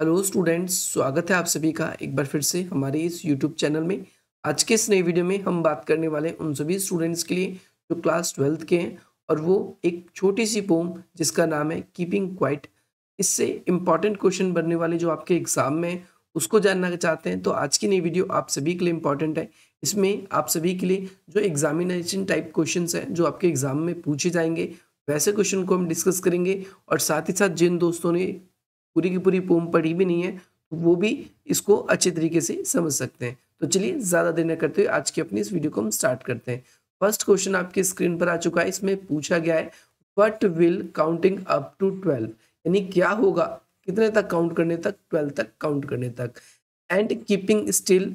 Hello students स्वागत है आप सभी का एक बार फिर से हमारे इस यूट्यूब चैनल में आज के इस नए वीडियो में हम बात करने वाले उन सभी स्टूडेंट्स के लिए जो क्लास ट्वेल्थ के हैं और वो एक छोटी सी पोम जिसका नाम है कीपिंग क्वाइट इससे इम्पॉर्टेंट क्वेश्चन बनने वाले जो आपके एग्जाम में उसको जानना चाहते हैं तो आज की नई वीडियो आप सभी के लिए इम्पॉर्टेंट है इसमें आप सभी के लिए जो एग्जामिनेशन टाइप क्वेश्चन हैं जो आपके एग्जाम में पूछे जाएंगे वैसे क्वेश्चन को हम डिस्कस करेंगे और साथ ही साथ जिन दोस्तों ने पूरी की पूरी पोम पढ़ी भी नहीं है तो वो भी इसको अच्छे तरीके से समझ सकते हैं तो चलिए ज़्यादा देर न करते हुए आज की अपनी इस वीडियो को हम स्टार्ट करते हैं फर्स्ट क्वेश्चन आपके स्क्रीन पर आ चुका है इसमें पूछा गया है what will counting up to twelve यानी क्या होगा कितने तक काउंट करने तक ट्वेल्व तक काउंट करने तक and keeping still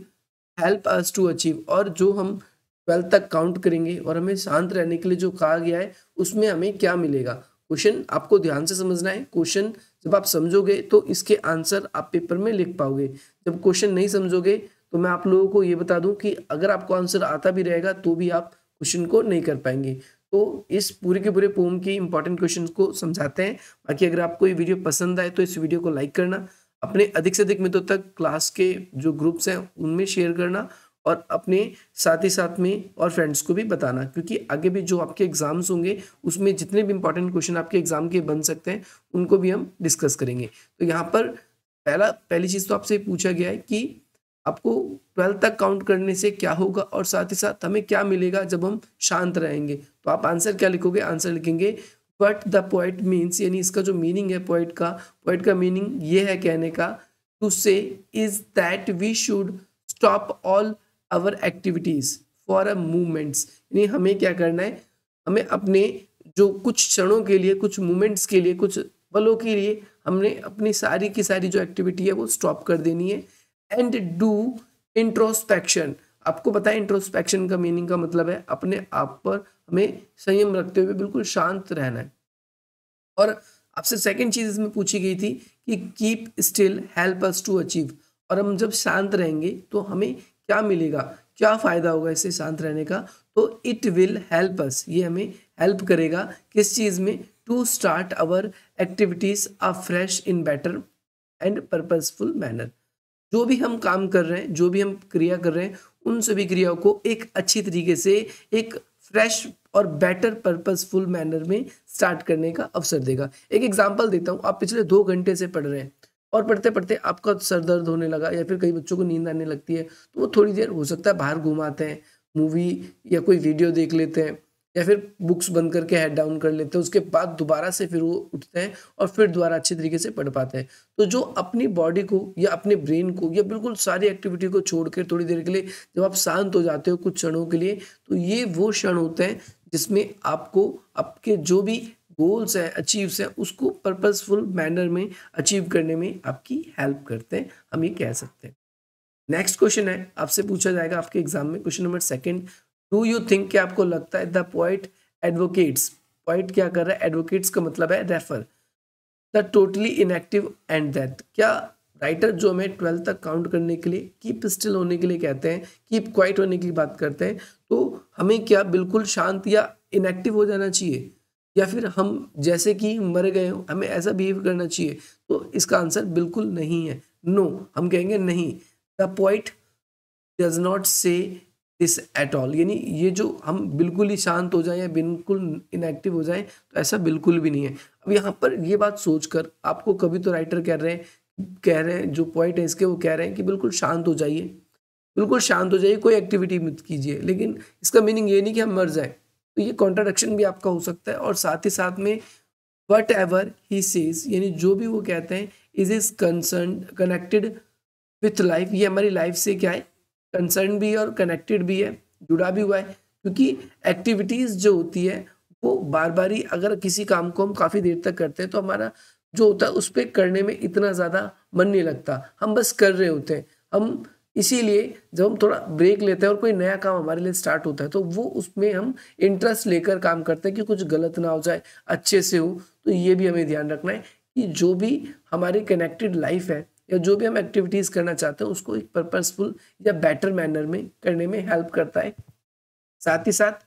help us to achieve और जो हम ट्वेल्थ तक काउंट करेंगे और हमें शांत रहने के लिए जो कहा गया है उसमें हमें क्या मिलेगा क्वेश्चन आपको ध्यान से समझना है क्वेश्चन जब आप समझोगे तो इसके आंसर आप पेपर में लिख पाओगे जब क्वेश्चन नहीं समझोगे तो मैं आप लोगों को ये बता दूं कि अगर आपको आंसर आता भी रहेगा तो भी आप क्वेश्चन को नहीं कर पाएंगे तो इस पूरे के पूरे पोम की इंपॉर्टेंट क्वेश्चन को समझाते हैं बाकी अगर आपको ये वीडियो पसंद आए तो इस वीडियो को लाइक करना अपने अधिक से अधिक मित्रों तक क्लास के जो ग्रुप्स हैं उनमें शेयर करना और अपने साथ ही साथ में और फ्रेंड्स को भी बताना क्योंकि आगे भी जो आपके एग्ज़ाम्स होंगे उसमें जितने भी इंपॉर्टेंट क्वेश्चन आपके एग्ज़ाम के बन सकते हैं उनको भी हम डिस्कस करेंगे तो यहाँ पर पहला पहली चीज़ तो आपसे पूछा गया है कि आपको ट्वेल्थ तक काउंट करने से क्या होगा और साथ ही साथ हमें क्या मिलेगा जब हम शांत रहेंगे तो आप आंसर क्या लिखोगे आंसर लिखेंगे वट द पॉइंट मीन्स यानी इसका जो मीनिंग है पॉइंट का पॉइंट का मीनिंग ये है कहने का to say is that we should stop all our activities for a movements यानी हमें क्या करना है हमें अपने जो कुछ क्षणों के लिए कुछ मूवमेंट्स के लिए कुछ पलों के लिए हमने अपनी सारी की सारी जो एक्टिविटी है वो स्टॉप कर देनी है एंड डू इंट्रोस्पेक्शन आपको पता है इंट्रोस्पेक्शन का मीनिंग का मतलब है अपने आप पर हमें संयम रखते हुए बिल्कुल शांत रहना है और आपसे सेकंड चीज़ इसमें पूछी गई थी कि keep still help us to achieve और हम जब शांत रहेंगे तो हमें क्या मिलेगा क्या फ़ायदा होगा इससे शांत रहने का तो इट विल हेल्प अस ये हमें हेल्प करेगा किस चीज़ में to start our activities a fresh in better and purposeful manner जो भी हम काम कर रहे हैं जो भी हम क्रिया कर रहे हैं उन सभी क्रियाओं को एक अच्छी तरीके से एक फ्रेश और बेटर पर्पजफुल मैनर में स्टार्ट करने का अवसर देगा एक एग्जाम्पल देता हूँ आप पिछले दो घंटे से पढ़ रहे हैं और पढ़ते पढ़ते आपका सर दर्द होने लगा या फिर कई बच्चों को नींद आने लगती है तो वो थोड़ी देर हो सकता है बाहर घूमाते हैं मूवी या कोई वीडियो देख लेते हैं या फिर बुक्स बंद करके हेड डाउन कर लेते हैं उसके बाद दोबारा से फिर वो उठते हैं और फिर दोबारा अच्छे तरीके से पढ़ पाते हैं तो जो अपनी बॉडी को या अपने ब्रेन को या बिल्कुल सारी एक्टिविटी को छोड़ कर थोड़ी देर के लिए जब आप शांत हो जाते हो कुछ क्षणों के लिए तो ये वो क्षण होते हैं जिसमें आपको आपके जो भी गोल्स हैं अचीव्स हैं उसको पर्पजफुल मैनर में अचीव करने में आपकी हेल्प करते हैं हम ये कह सकते हैं नेक्स्ट क्वेश्चन है आपसे पूछा जाएगा आपके एग्जाम में question number second do you think कि आपको लगता है द पॉइंट एडवोकेट्स पॉइंट क्या कर रहा है एडवोकेट्स का मतलब है refer the totally inactive and that क्या राइटर जो हमें ट्वेल्थ तक काउंट करने के लिए कीप स्टिल होने के लिए कहते हैं कीप क्वाइट होने की बात करते हैं तो हमें क्या बिल्कुल शांत या इनएक्टिव हो जाना चाहिए या फिर हम जैसे कि मर गए हो हमें ऐसा बिहेव करना चाहिए तो इसका आंसर बिल्कुल नहीं है नो no, हम कहेंगे नहीं the point does not say this at all यानी ये जो हम बिल्कुल ही शांत हो जाएं या बिल्कुल इनएक्टिव हो जाएं तो ऐसा बिल्कुल भी नहीं है अब यहाँ पर ये बात सोचकर आपको कभी तो राइटर कह रहे हैं कह रहे हैं जो पॉइंट है इसके वो कह रहे हैं कि बिल्कुल शांत हो जाइए बिल्कुल शांत हो जाइए कोई एक्टिविटी मत कीजिए लेकिन इसका मीनिंग ये नहीं कि हम मर जाएं तो ये कॉन्ट्राडक्शन भी आपका हो सकता है और साथ ही साथ में वट एवर ही सेज यानी जो भी वो कहते हैं is is concern connected with life ये हमारी लाइफ से क्या है कंसर्न भी है और कनेक्टेड भी है जुड़ा भी हुआ है क्योंकि एक्टिविटीज़ जो होती है वो बार बार ही अगर किसी काम को हम काफ़ी देर तक करते हैं तो हमारा जो होता है उस पर करने में इतना ज़्यादा मन नहीं लगता हम बस कर रहे होते हैं हम इसीलिए जब हम थोड़ा ब्रेक लेते हैं और कोई नया काम हमारे लिए स्टार्ट होता है तो वो उसमें हम इंटरेस्ट लेकर काम करते हैं कि कुछ गलत ना हो जाए अच्छे से हो तो ये भी हमें ध्यान रखना है कि जो भी हमारी कनेक्टेड लाइफ है या जो भी हम एक्टिविटीज़ करना चाहते हैं उसको एक पर्पजफुल या बेटर मैनर में करने में हेल्प करता है साथ ही साथ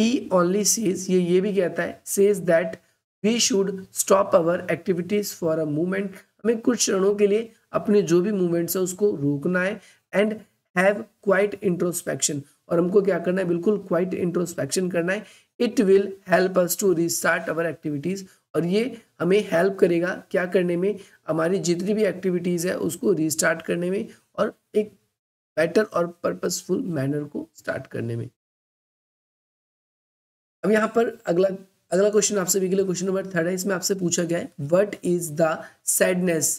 ही ओनली सेज ये ये भी कहता है says that we should stop our activities for a movement हमें कुछ क्षणों के लिए अपने जो भी मूवमेंट्स है उसको रोकना है एंड हैव क्वाइट इंट्रोस्पेक्शन और हमको क्या करना है बिल्कुल क्वाइट इंट्रोस्पेक्शन करना है it will help us to restart our activities और ये हमें हेल्प करेगा क्या करने में हमारी जितनी भी एक्टिविटीज़ है उसको रिस्टार्ट करने में और एक बेटर और पर्पसफुल मैनर को स्टार्ट करने में अब यहाँ पर अगला अगला क्वेश्चन आप सभी के लिए क्वेश्चन नंबर थर्ड है इसमें आपसे पूछा गया है what is the sadness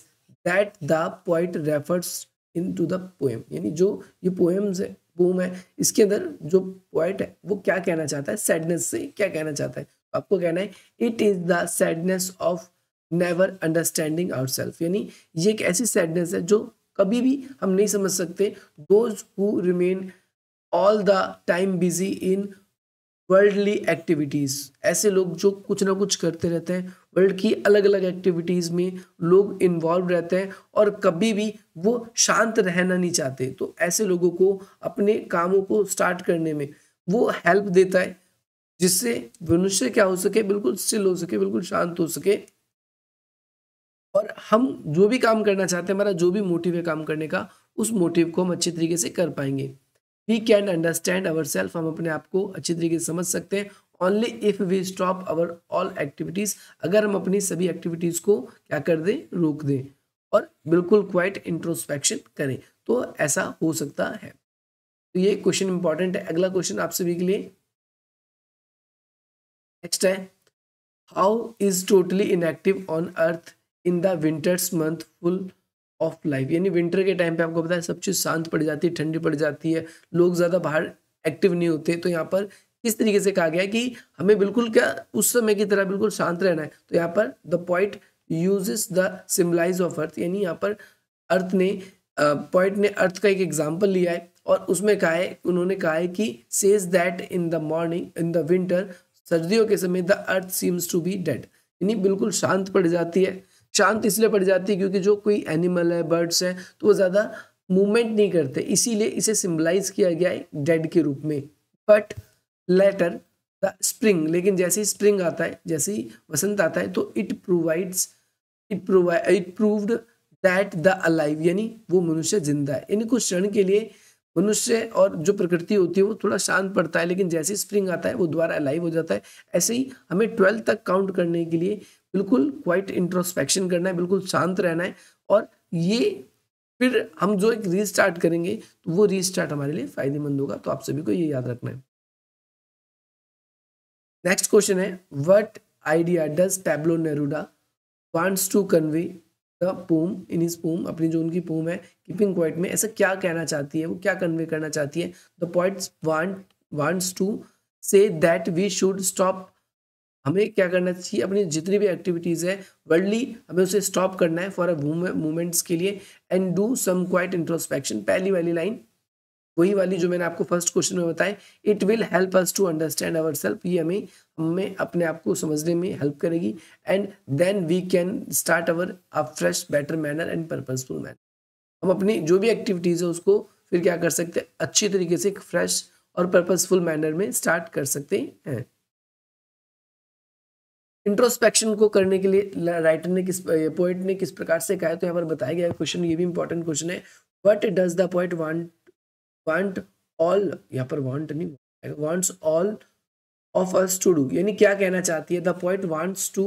that the point refers in to the poem यानी जो ये पोएम्स है पोम है इसके अंदर जो पोइट है वो क्या कहना चाहता है सैडनेस से क्या कहना चाहता है तो आपको कहना है it is the sadness of never understanding our self यानी ये एक ऐसी सैडनेस है जो कभी भी हम नहीं समझ सकते those who remain all the time busy in worldly activities ऐसे लोग जो कुछ ना कुछ करते रहते हैं वर्ल्ड की अलग अलग एक्टिविटीज़ में लोग इन्वॉल्व रहते हैं और कभी भी वो शांत रहना नहीं चाहते तो ऐसे लोगों को अपने कामों को स्टार्ट करने में वो हेल्प देता है जिससे मनुष्य क्या हो सके बिल्कुल स्टिल हो सके बिल्कुल शांत हो सके और हम जो भी काम करना चाहते हैं हमारा जो भी मोटिव है काम करने का उस मोटिव को हम अच्छे तरीके से कर पाएंगे we can understand our self हम अपने आप को अच्छी तरीके से समझ सकते हैं only if we stop our all activities अगर हम अपनी सभी एक्टिविटीज़ को क्या कर दें रोक दें और बिल्कुल क्वाइट इंट्रोस्पेक्शन करें तो ऐसा हो सकता है तो ये क्वेश्चन इंपॉर्टेंट है अगला क्वेश्चन आप सभी के लिए नेक्स्ट है how is totally inactive on earth in the winters month full of life यानी विंटर के टाइम पे आपको पता है सब चीज़ शांत पड़ जाती है ठंडी पड़ जाती है लोग ज़्यादा बाहर एक्टिव नहीं होते तो यहाँ पर इस तरीके से कहा गया है कि हमें बिल्कुल क्या उस समय की तरह बिल्कुल शांत रहना है तो यहाँ पर the point use the symbolise of earth यानी यहाँ पर अर्थ ने पॉइंट ने अर्थ का एक एग्जाम्पल लिया है और उसमें कहा है उन्होंने कहा है कि says that in the morning in the winter सर्दियों के समय the earth seems to be dead यानी बिल्कुल शांत पड़ जाती है शांत इसलिए पड़ जाती है क्योंकि जो कोई एनिमल है बर्ड्स हैं तो वो ज़्यादा मूवमेंट नहीं करते इसीलिए इसे सिम्बलाइज किया गया है डेड के रूप में बट लेटर द स्प्रिंग लेकिन जैसे ही स्प्रिंग आता है जैसे ही वसंत आता है तो it provides it provide it proved that the alive यानी वो मनुष्य जिंदा है यानी कुछ क्षण के लिए मनुष्य और जो प्रकृति होती है वो थोड़ा शांत पड़ता है लेकिन जैसे स्प्रिंग आता है वो द्वारा अलाइव हो जाता है ऐसे ही हमें ट्वेल्थ तक काउंट करने के लिए बिल्कुल क्वाइट इंट्रोस्पेक्शन करना है बिल्कुल शांत रहना है और ये फिर हम जो एक रीस्टार्ट करेंगे तो वो रीस्टार्ट हमारे लिए फायदेमंद होगा तो आप सभी को ये याद रखना है नेक्स्ट क्वेश्चन है what idea does Pablo Neruda wants to convey the poem in is poem अपनी जो उनकी पोम है कीपिंग क्वाइट में ऐसा क्या कहना चाहती है वो क्या कन्वे करना चाहती है the points want wants to say that we should stop हमें क्या करना चाहिए अपनी जितनी भी एक्टिविटीज़ है वर्ल्डली हमें उसे स्टॉप करना है फॉर अ मूवमेंट्स के लिए and do some quiet introspection पहली वाली लाइन वही वाली जो मैंने आपको फर्स्ट क्वेश्चन में बताया it will help us to understand our self ये हमें हमें अपने आप को समझने में हेल्प करेगी and then we can start our a fresh better manner and purposeful manner हम अपनी जो भी एक्टिविटीज़ है उसको फिर क्या कर सकते हैं अच्छी तरीके से एक फ्रेश और पर्पजफुल मैनर में स्टार्ट कर सकते हैं इंट्रोस्पेक्शन को करने के लिए राइटर ने किस पोइट ने किस प्रकार से कहा तो यहाँ पर बताया गया क्वेश्चन ये भी इंपॉर्टेंट क्वेश्चन है what does the point want want all यहाँ पर वांट नहीं wants all of us to do यानी क्या कहना चाहती है the point wants to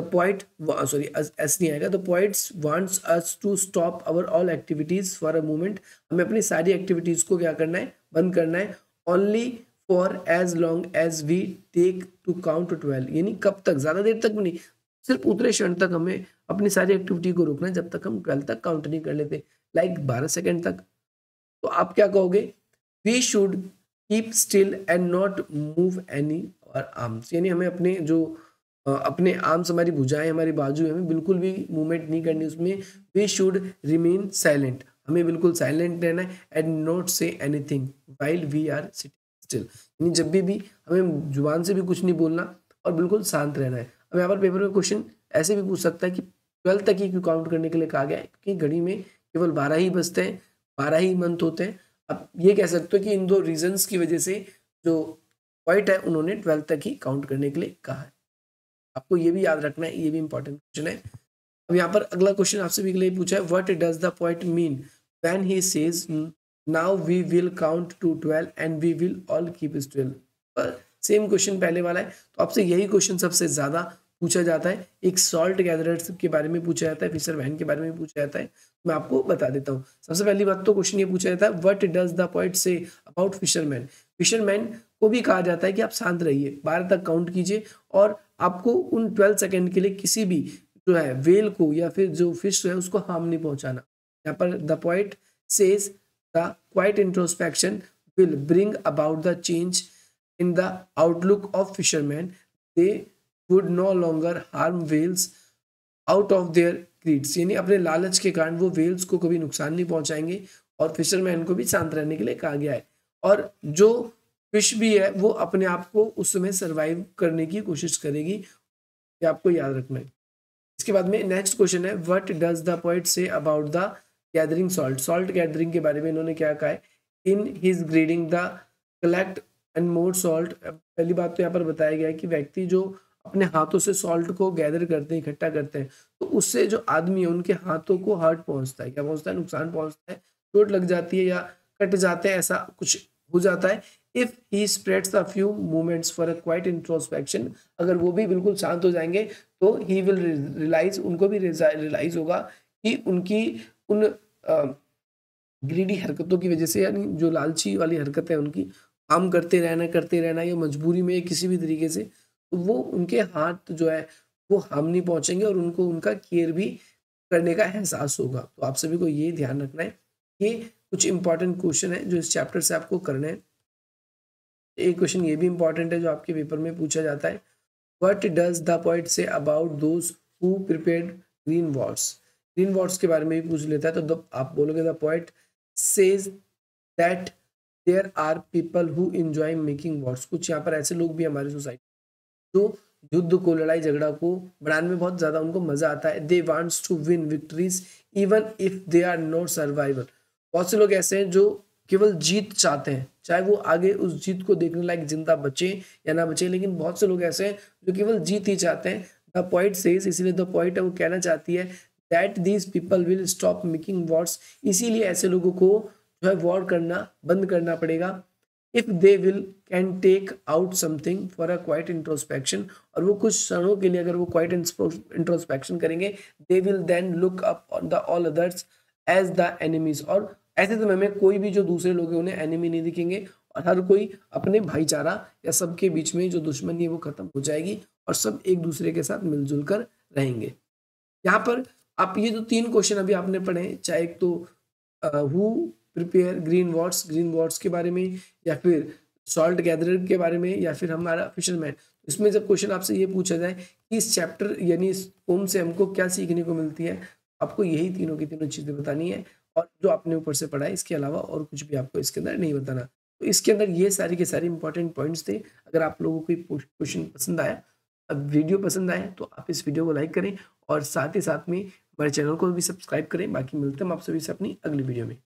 the point sorry S नहीं आएगा the point wants us to stop our all activities for a moment हमें अपनी सारी एक्टिविटीज को क्या करना है बंद करना है only for as long as we take to count twelve यानी कब तक ज़्यादा देर तक भी नहीं सिर्फ उतने क्षण तक हमें अपनी सारी एक्टिविटी को रोकना है जब तक हम ट्वेल्व तक काउंट नहीं कर लेते लाइक बारह सेकेंड तक तो आप क्या कहोगे we should keep still and not move any our arms यानी हमें अपने जो अपने आर्म्स हमारी भुजाएं हमारी बाजू हमें बिल्कुल भी मूवमेंट नहीं करनी उसमें वी शुड रिमेन साइलेंट हमें बिल्कुल साइलेंट रहना है and not say anything thing we are sitting still यानी जब भी भी हमें जुबान से भी कुछ नहीं बोलना और बिल्कुल शांत रहना है अब यहाँ पर पेपर में क्वेश्चन ऐसे भी पूछ सकता है कि ट्वेल्थ तक ही क्यों काउंट करने के लिए कहा गया है क्योंकि घड़ी में केवल बारह ही बजते हैं बारह ही मंथ होते हैं अब ये कह सकते हो कि इन दो रीजन्स की वजह से जो पॉइंट है उन्होंने ट्वेल्थ तक ही काउंट करने के लिए कहा है आपको ये भी याद रखना है ये भी इंपॉर्टेंट क्वेश्चन है अब यहाँ पर अगला क्वेश्चन आपसे भी लिए पूछा है what does the point mean when he says now we will count to twelve and we will all keep still पर सेम क्वेश्चन पहले वाला है तो आपसे यही क्वेश्चन सबसे ज़्यादा पूछा जाता है एक सॉल्ट गैदरर्स के बारे में पूछा जाता है फिशर वैन के बारे में पूछा जाता है मैं आपको बता देता हूँ सबसे पहली बात तो क्वेश्चन ये पूछा जाता है what does the point say about fisherman fisherman को भी कहा जाता है कि आप शांत रहिए बारह तक काउंट कीजिए और आपको उन ट्वेल्व सेकेंड के लिए किसी भी जो है वेल को या फिर जो फिश है उसको हार्म नहीं पहुंचाना यहाँ पर the point says The quiet introspection will bring about the change in the outlook of fishermen. They would no longer harm whales out of their greeds यानी अपने लालच के कारण वो वेल्स को कभी नुकसान नहीं पहुंचाएंगे और फिशरमैन को भी शांत रहने के लिए कहा गया है और जो फिश भी है वो अपने आप को उस समय सर्वाइव करने की कोशिश करेगी ये आपको याद रखना है इसके बाद में नेक्स्ट क्वेश्चन है what does the poet say about the gathering salt salt gathering के बारे में इन्होंने क्या कहा है in his greeding the collect and more salt पहली बात तो यहाँ पर बताया गया है कि व्यक्ति जो अपने हाथों से सॉल्ट को गैदर करते हैं इकट्ठा करते हैं तो उससे जो आदमी है उनके हाथों को हर्ट पहुंचता है क्या पहुंचता है नुकसान पहुंचता है चोट लग जाती है या कट जाते हैं ऐसा कुछ हो जाता है if he spreads a few movements for a quiet introspection अगर वो भी बिल्कुल शांत हो जाएंगे तो ही विल रियलाइज उनको भी रियलाइज होगा कि उनकी उन ग्रीडी हरकतों की वजह से यानी जो लालची वाली हरकत है उनकी काम करते रहना करते रहना या मजबूरी में किसी भी तरीके से तो वो उनके हाथ जो है वो हम नहीं पहुँचेंगे और उनको उनका केयर भी करने का एहसास होगा तो आप सभी को ये ध्यान रखना है ये कुछ इंपॉर्टेंट क्वेश्चन है जो इस चैप्टर से आपको करने हैं एक क्वेश्चन ये भी इंपॉर्टेंट है जो आपके पेपर में पूछा जाता है what does the point say about those who prepare green wars green wars के बारे में भी पूछ लेता है तो आप बोलोगे the point says that there are people who enjoy making wars कुछ यहाँ पर ऐसे लोग भी हमारी सोसाइटी जो युद्ध को लड़ाई झगड़ा को बढ़ाने में बहुत ज़्यादा उनको मज़ा आता है they wants to win victories even if they are not survival बहुत से लोग ऐसे हैं जो केवल जीत चाहते हैं चाहे वो आगे उस जीत को देखने लायक जिंदा बचे या ना बचे लेकिन बहुत से लोग ऐसे हैं जो केवल जीत ही चाहते हैं द पॉइंट सेज इसलिए द पॉइंट है वो कहना चाहती है that these people will stop making wars इसीलिए ऐसे लोगों को जो है वॉर करना बंद करना पड़ेगा if they will can take out something for a quiet introspection और वो कुछ क्षणों के लिए अगर वो क्वाइट इंट्रोस्पेक्शन करेंगे they will then look up on the all others as the enemies और ऐसे समय में कोई भी जो दूसरे लोग हैं उन्हें एनिमी नहीं दिखेंगे और हर कोई अपने भाईचारा या सबके बीच में जो दुश्मनी है वो खत्म हो जाएगी और सब एक दूसरे के साथ मिलजुल कर रहेंगे यहाँ पर आप ये जो तो तीन क्वेश्चन अभी आपने पढ़े चाहे एक तो who prepare green wars green wars के बारे में या फिर सॉल्ट गैदर के बारे में या फिर हमारा फिशरमैन इसमें जब क्वेश्चन आपसे ये पूछा जाए कि इस चैप्टर यानी इस ओम से हमको क्या सीखने को मिलती है आपको यही तीनों की तीनों चीज़ें बतानी है और जो आपने ऊपर से पढ़ा है इसके अलावा और कुछ भी आपको इसके अंदर नहीं बताना तो इसके अंदर ये सारे के सारे इंपॉर्टेंट पॉइंट्स थे अगर आप लोगों को क्वेश्चन पसंद आया अब वीडियो पसंद आया तो आप इस वीडियो को लाइक करें और साथ ही साथ में हमारे चैनल को भी सब्सक्राइब करें बाकी मिलते हैं आप सभी से अपनी अगली वीडियो में